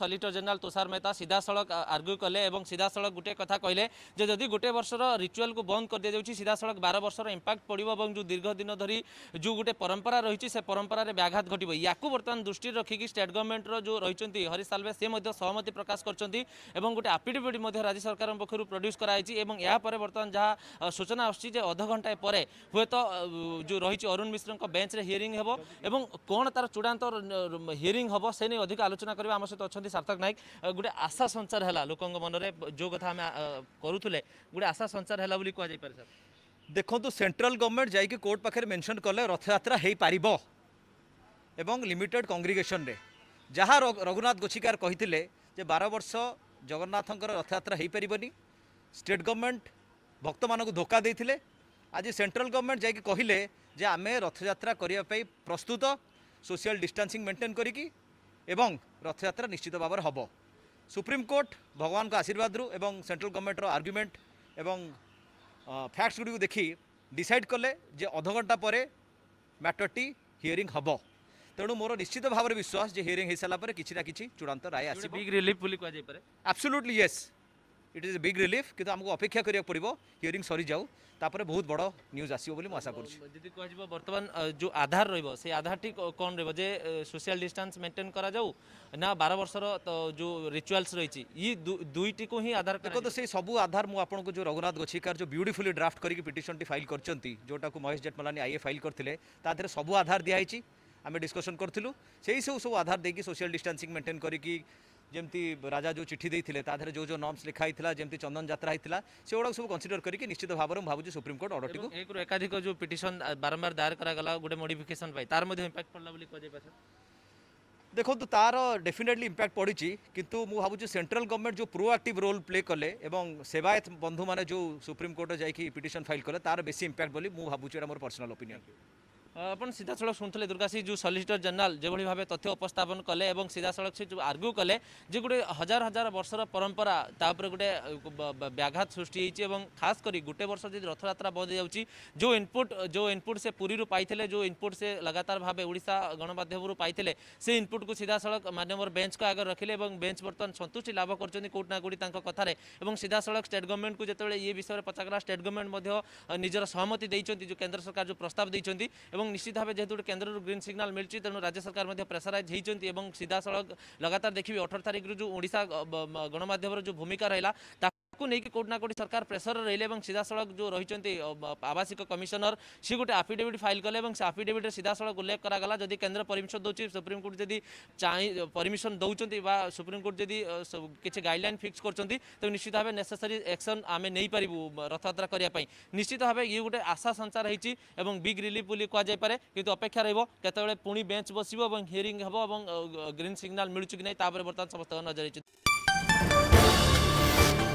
সলিটর general তুষার মেহতা সিধাসলখ আর্গ্যু কলে এবং সিধাসলখ গোটে কথা কহিলেন যে যদি গোটে বর্ষর রিচুয়াল কু বন্ধ করে দিয়েছে সিধাসলখ বার বর্ষর ইম্পাক্ট পড়ব এবং যে দীর্ঘদিন ধর যে গোটে পরম্পরা রয়েছে সে পরম্পরার ব্যাঘাত ঘটব ইয়াকু বর্তমান দৃষ্টি রাখিকি স্টেট গভর্নমেন্টর যে রয়েছেন হরিশ সালভে সে সহমতি প্রকাশ করছেন এবং গোটে আপিডেভিট রাজ্য সরকার পক্ষ প্রড্যুস করা হয়েছে এবং এরপরে বর্তমান যা সূচনা আসছে যে অধ ঘণ্টায় পরে হুয়েত যে রয়েছে অরুণ মিশ্র বেঞ্চরে হিয়ারিং হব এবং কোণ তার চূড়ান্ত হিয়ারিং হব সে নিয়ে অধিক আলোচনা করবে আমার সহ অনেক সার্থক নায়ক গোটে আশা সঞ্চার হল লোক মনরে যে কথা আমি করুলে গোটে আশা সঞ্চার হল বলে কুযাই পারে স্যার দেখুন সেন্ট্রাল গভর্নমেন্ট যাই কোর্ট পাখে মেনশন কলে রথযাত্রা হয়ে পার এবং লিমিটেড কংগ্রিগেসনরে যা রঘুনাথ গোছিকার কে যে বার বর্ষ জগন্নাথঙ্কর রথযাত্রা হয়ে পারনি স্টেট গভর্নমেন্ট ভক্ত মানুষ ধোকা দিয়ে আজ সেন্ট্রাল গভর্নমেন্ট যাই কহিলে যে আমি রথযাত্রা করা প্রস্তুত সোশিয়াল ডিষ্টান্সিং মেন্টেন করি এবং রথযাত্রা নিশ্চিত ভাବରେ ହେବ ସୁପ୍ରିମକୋର୍ଟ ଭଗବାନଙ୍କ ଆଶୀର୍ବାଦରୁ ଏବଂ ସେଣ୍ଟ୍ରାଲ ଗଭର୍ଣ୍ଣମେଣ୍ଟର ଆର୍ଗ୍ୟୁମେଣ୍ଟ ଏବଂ ଫ୍ୟାକ୍ଟସ୍ ଗୁଡ଼ିକୁ ଦେଖି ଡିସାଇଡ଼୍ କଲେ ଯେ ଅଧଘଣ୍ଟା ପରେ ମ୍ୟାଟରଟି ହିୟରିଂ ହେବ ତେଣୁ ମୋର ନିଶ୍ଚିତ ଭାବରେ ବିଶ୍ୱାସ ଯେ ହିୟରିଂ ହୋଇସାରିଲା ପରେ କିଛି ନା କିଛି ଚୂଡ଼ାନ୍ତ ରାୟ ଆସିବ ବିଗ୍ ରିଲିଫ୍ ବୋଲି କୁହାଯାଇପାରେ absolutely yes it is a big relief कि आमको अपेक्षा करा पड़ो हिअरी सरी जाऊ तापर बहुत बड़ न्यूज आसो बोली आशा कर बर्तमान जो आधार रही आधार टी कौन रे सोशल डिस्टान्स मेन्टेन कराऊ ना बार बर्षर तो जो रिचुआल्स रही ये को ही आधार देखो तो सब आधार मुझे जो रघुनाथ गोछिकार जो ब्यूटिफुल ड्राफ्ट करके पिटन टी फाइल करती जोटा को महेश जेठमलानी आईए फाइल करते सब आधार दिखाई आम डिस्कसन करूँ से सब आधार देखिए सोशल डिस्टान्सिंग मेन्टेन करके जमी राजा जो चिठी देते हैं जो जो नम्स लिखाई थी जमी चंदन जाता से गुड़ा सब कन्सीडर करके निश्चित भाव में भावी सुप्रीमकोर्ट अर्डर को एकाधिक जो पिटन बारंबार दायर कराला गोटे मोडिकेसन तार इंपैक्ट पड़ा देखो तो तार डेफिनेटली इंपैक्ट पड़ी किंतु मु भाई सेंट्रल गवर्नमेंट जो प्रोआक्टिव रोल प्ले कले सेवायत बंधु माने जो सुप्रीम कोर्ट सुप्रीमकोर्ट जा पिटन फाइल कले तार बेसी इंपैक्ट बोली मुझे भावुँ मोर पर्सनल ओपिनियन ଆପଣ ସିଧାସଳଖ ଶୁଣୁଥିଲେ ଦୁର୍ଗାଶ୍ରୀ ଯେଉଁ ସଲିସିଟର ଜେନେରାଲ ଯେଭଳି ଭାବେ ତଥ୍ୟ ଉପସ୍ଥାପନ କଲେ ଏବଂ ସିଧାସଳଖ ସେ ଯେଉଁ ଆର୍ଗ୍ୟୁ କଲେ ଯେ ଗୋଟେ ହଜାର ହଜାର ବର୍ଷର ପରମ୍ପରା ତା ଉପରେ ଗୋଟେ ବ୍ୟାଘାତ ସୃଷ୍ଟି ହେଇଛି ଏବଂ ଖାସ୍ କରି ଗୋଟେ ବର୍ଷ ଯଦି ରଥଯାତ୍ରା ବନ୍ଦ ହେଇଯାଉଛି ଯେଉଁ ଇନପୁଟ୍ ଯେଉଁ ଇନପୁଟ୍ ସେ ପୁରୀରୁ ପାଇଥିଲେ ଯେଉଁ ଇନପୁଟ୍ ସେ ଲଗାତାର ଭାବେ ଓଡ଼ିଶା ଗଣମାଧ୍ୟମରୁ ପାଇଥିଲେ ସେ ଇନପୁଟ୍କୁ ସିଧାସଳଖ ମାନ୍ୟବର ବେଞ୍ଚଙ୍କ ଆଗରେ ରଖିଲେ ଏବଂ ବେଞ୍ଚ ବର୍ତ୍ତମାନ ସନ୍ତୁଷ୍ଟି ଲାଭ କରୁଛନ୍ତି କେଉଁଠି ନା କେଉଁଠି ତାଙ୍କ କଥାରେ ଏବଂ ସିଧାସଳଖ ଷ୍ଟେଟ୍ ଗଭର୍ଣ୍ଣମେଣ୍ଟକୁ ଯେତେବେଳେ ଏ ବିଷୟରେ ପଚରାଗଲା ଷ୍ଟେଟ୍ ଗଭର୍ଣ୍ଣମେଣ୍ଟ ମଧ୍ୟ ନିଜର ସହମତି ଦେଇଛନ୍ତି ଯେଉଁ କେନ୍ଦ୍ର ସରକାର ଯେଉଁ ପ୍ରସ୍ତାବ ଦେଇଛନ୍ତି এবং নিশ্চিত ভাবে যেহেতু কেন্দ্রর গ্রিন সিগনাল মিলছে তেমন রাজ্য সরকার প্রেসরাইজ হয়েছেন এবং সিধাসলখ লগাতার দেখবে অঠর তারিখর যে ওড়শা গণমাধ্যমর যে ভূমিকা রহলা তা नहीं कि कोटना कोटी सरकार प्रेसर रही है सीधा सड़क जो रही आवासिक कमिशनर सी गोटे आफिडेविट फाइल कले और आफिडेट सीधा सड़क उल्लेख कराला जदि केन्द्र परमिशन दूसरी सुप्रीमकोर्ट जी चाह परमिशन दौरान सुप्रीमकोर्ट जी किसी गाइडलैन फिक्स करते निश्चित भाव नेसेसरी एक्शन आम नहीं पार्बु रथयात्रा करने निश्चित भाव ये गोटे आशा संचार होती है बिग रिलीफ बोली कहुपे कि अपेक्षा रोज केत पुणी बेच बस हिरी हे और ग्रीन सिग्नाल मिलूँ कि नहीं बर्तमान समस्त नजर